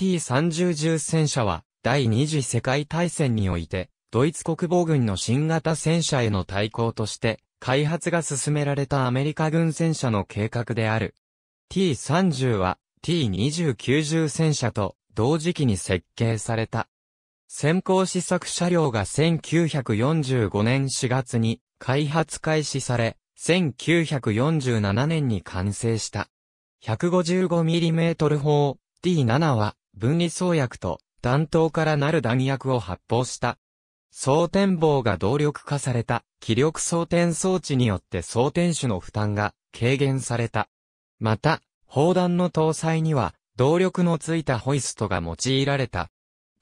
t 3 0重戦車は、第二次世界大戦において、ドイツ国防軍の新型戦車への対抗として、開発が進められたアメリカ軍戦車の計画である。T30 は T29 0戦車と同時期に設計された。先行試作車両が1945年4月に開発開始され、1947年に完成した。155mm 砲 T7 は分離創薬と弾頭からなる弾薬を発砲した。装填棒が動力化された気力装填装置によって装填手の負担が軽減された。また、砲弾の搭載には動力のついたホイストが用いられた。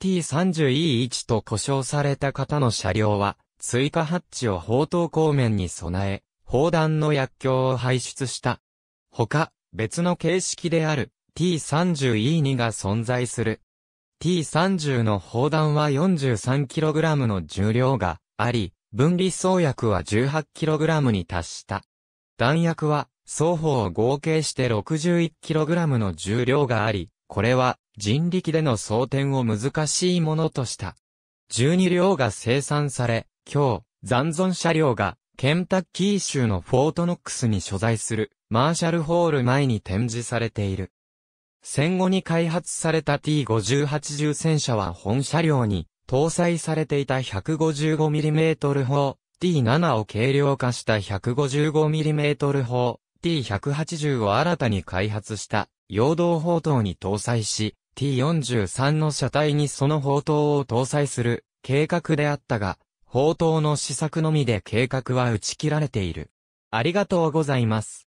T30E1 と故障された型の車両は追加ハッチを砲塔後面に備え、砲弾の薬莢を排出した。他、別の形式である T30E2 が存在する。T30 の砲弾は 43kg の重量があり、分離装薬は 18kg に達した。弾薬は双方合計して 61kg の重量があり、これは人力での装填を難しいものとした。12両が生産され、今日、残存車両がケンタッキー州のフォートノックスに所在するマーシャルホール前に展示されている。戦後に開発された T5810 戦車は本車両に搭載されていた 155mm 砲 T7 を軽量化した 155mm 砲 T180 を新たに開発した陽動砲塔に搭載し T43 の車体にその砲塔を搭載する計画であったが砲塔の試作のみで計画は打ち切られている。ありがとうございます。